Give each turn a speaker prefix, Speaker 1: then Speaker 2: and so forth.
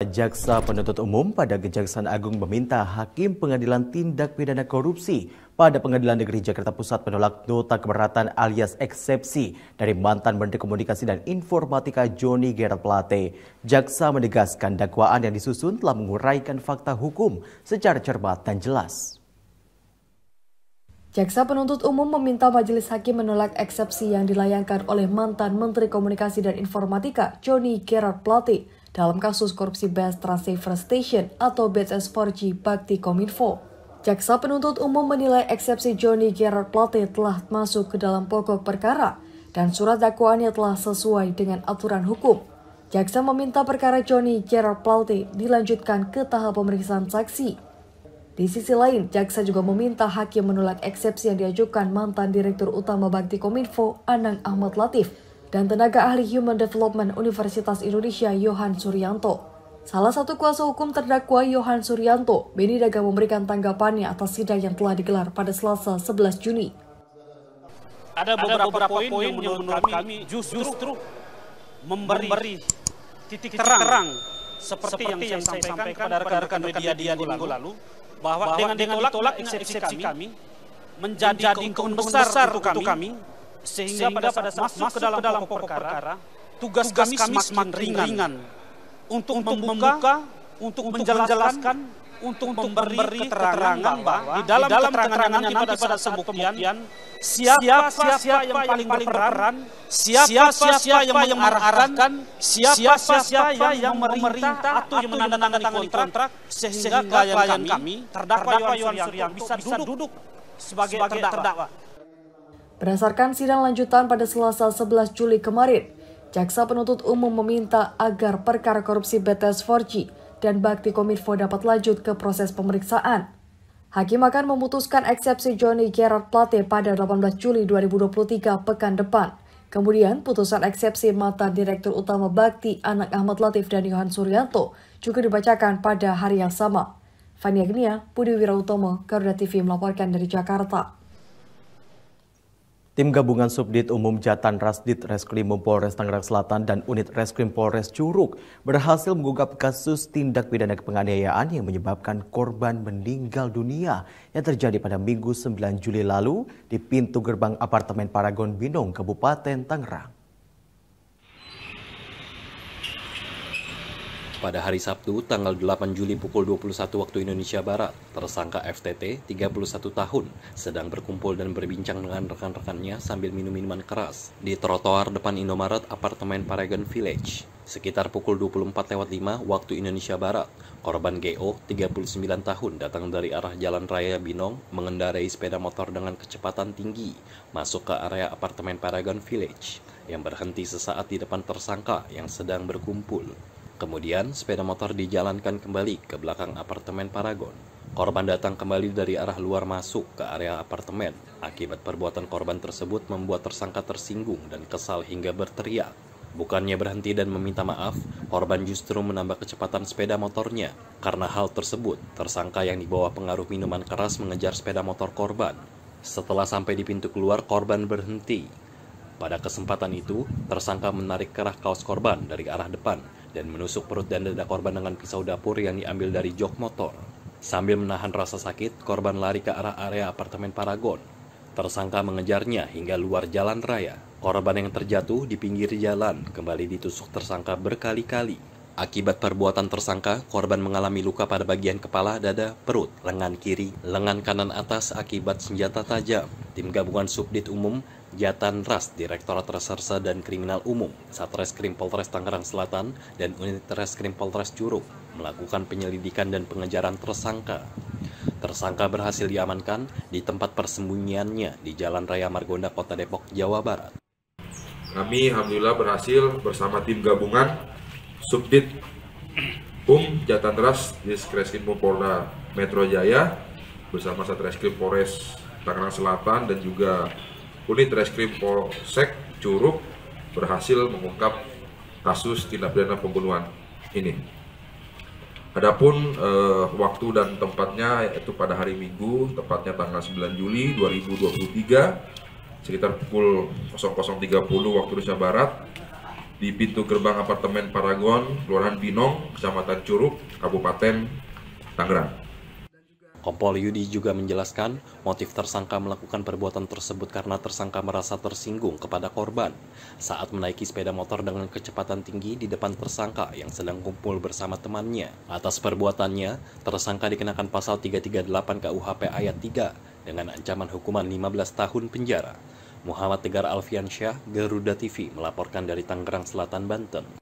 Speaker 1: Jaksa penuntut umum pada Kejaksaan Agung meminta Hakim Pengadilan Tindak Pidana Korupsi pada Pengadilan Negeri Jakarta Pusat menolak nota keberatan alias eksepsi dari mantan Menteri Komunikasi dan Informatika Joni Gerard Plate. Jaksa menegaskan dakwaan yang disusun telah menguraikan fakta hukum secara cermat dan jelas.
Speaker 2: Jaksa penuntut umum meminta majelis hakim menolak eksepsi yang dilayangkan oleh mantan Menteri Komunikasi dan Informatika Joni Gerard Plate dalam kasus korupsi Best Transceiver Station atau BTS4G Bakti Kominfo. Jaksa penuntut umum menilai eksepsi Johnny Gerard Plate telah masuk ke dalam pokok perkara dan surat dakwaannya telah sesuai dengan aturan hukum. Jaksa meminta perkara Johnny Gerard Plate dilanjutkan ke tahap pemeriksaan saksi. Di sisi lain, jaksa juga meminta hakim menolak eksepsi yang diajukan mantan Direktur Utama Bakti Kominfo, Anang Ahmad Latif, dan tenaga ahli Human Development Universitas Indonesia Yohan Suryanto. Salah satu kuasa hukum terdakwa Yohan Suryanto, Beni Daga memberikan tanggapannya atas sidang yang telah digelar pada Selasa 11 Juni. Ada beberapa, Ada beberapa poin, poin yang menurut, kami, kami justru, justru
Speaker 1: memberi, memberi titik terang, terang seperti, seperti yang, yang saya sampaikan kepada rekan-rekan media di minggu, minggu lalu,
Speaker 3: bahwa, bahwa dengan, dengan ditolaknya eksepsi kami, kami menjadi, keuntungan besar, untuk kami, untuk kami
Speaker 2: sehingga, sehingga pada saat masuk masuk ke dalam, ke dalam pokok pokok perkara,
Speaker 3: perkara tugas, tugas kami semakin, semakin ringan, ringan untuk, untuk membuka, membuka untuk menjelaskan, menjelaskan untuk memberi keterangan, keterangan bahwa di dalam, di dalam keterangan nanti pada saat, pembuktian siapa siapa, siapa yang paling berperan, siapa siapa, siapa, siapa yang mengarahkan, siapa siapa, siapa yang memerintah atau yang menandatangani kontrak sehingga, sehingga klien kami, kami terdakwa Yohan Suryanto bisa, bisa duduk sebagai, sebagai terdakwa. terdakwa.
Speaker 2: Berdasarkan sidang lanjutan pada Selasa 11 Juli kemarin, Jaksa penuntut umum meminta agar perkara korupsi BTS 4G dan Bakti Kominfo dapat lanjut ke proses pemeriksaan. Hakim akan memutuskan eksepsi Johnny Gerard Plate pada 18 Juli 2023 pekan depan. Kemudian, putusan eksepsi mata Direktur Utama Bakti Anak Ahmad Latif dan Yohan Suryanto juga dibacakan pada hari yang sama. Fania Gnia, Budi Wirautomo, Garuda TV melaporkan dari Jakarta.
Speaker 1: Tim gabungan Subdit Umum Jatan Rasdit Reskrim Polres Tangerang Selatan dan unit Reskrim Polres Curug berhasil mengungkap kasus tindak pidana penganiayaan yang menyebabkan korban meninggal dunia yang terjadi pada Minggu 9 Juli lalu di pintu gerbang apartemen Paragon Binong, Kabupaten Tangerang.
Speaker 3: Pada hari Sabtu, tanggal 8 Juli pukul 21 waktu Indonesia Barat, tersangka FTT, 31 tahun, sedang berkumpul dan berbincang dengan rekan-rekannya sambil minum minuman keras di trotoar depan Indomaret apartemen Paragon Village. Sekitar pukul 24.05 waktu Indonesia Barat, korban GO, 39 tahun, datang dari arah Jalan Raya Binong, mengendarai sepeda motor dengan kecepatan tinggi, masuk ke area apartemen Paragon Village, yang berhenti sesaat di depan tersangka yang sedang berkumpul. Kemudian, sepeda motor dijalankan kembali ke belakang apartemen Paragon. Korban datang kembali dari arah luar masuk ke area apartemen. Akibat perbuatan korban tersebut membuat tersangka tersinggung dan kesal hingga berteriak. Bukannya berhenti dan meminta maaf, korban justru menambah kecepatan sepeda motornya. Karena hal tersebut, tersangka yang dibawa pengaruh minuman keras mengejar sepeda motor korban. Setelah sampai di pintu keluar, korban berhenti. Pada kesempatan itu, tersangka menarik kerah kaos korban dari arah depan dan menusuk perut dan dada korban dengan pisau dapur yang diambil dari jok motor. Sambil menahan rasa sakit, korban lari ke arah area apartemen Paragon. Tersangka mengejarnya hingga luar jalan raya. Korban yang terjatuh di pinggir jalan kembali ditusuk tersangka berkali-kali. Akibat perbuatan tersangka, korban mengalami luka pada bagian kepala, dada, perut, lengan kiri, lengan kanan atas akibat senjata tajam. Tim gabungan Subdit Umum Jatan Ras, Direktorat Reserse dan Kriminal Umum, Satreskrim Polres Tangerang Selatan, dan Unit Reskrim Polres Curug melakukan penyelidikan dan pengejaran tersangka. Tersangka berhasil diamankan di tempat persembunyiannya di Jalan Raya Margonda, Kota Depok, Jawa Barat.
Speaker 1: Kami Alhamdulillah berhasil
Speaker 3: bersama tim gabungan Subdit Um Jatan Ras di Polda Metro Jaya bersama Satreskrim Polres Tangerang Selatan dan juga Unit Reskrim Polsek Curug berhasil mengungkap kasus tindak pidana pembunuhan ini. Adapun eh, waktu dan tempatnya yaitu pada hari Minggu, tepatnya tanggal 9 Juli 2023 sekitar pukul 00.30 waktu Indonesia Barat di pintu gerbang apartemen Paragon, Kelurahan Binong, Kecamatan Curug, Kabupaten Tangerang. Kompol Yudi juga menjelaskan, motif tersangka melakukan perbuatan tersebut karena tersangka merasa tersinggung kepada korban saat menaiki sepeda motor dengan kecepatan tinggi di depan tersangka yang sedang kumpul bersama temannya. Atas perbuatannya, tersangka dikenakan pasal 338 KUHP ayat 3 dengan ancaman hukuman 15 tahun penjara. Muhammad Tegar Alfiansyah, Garuda TV, melaporkan dari Tangerang Selatan, Banten.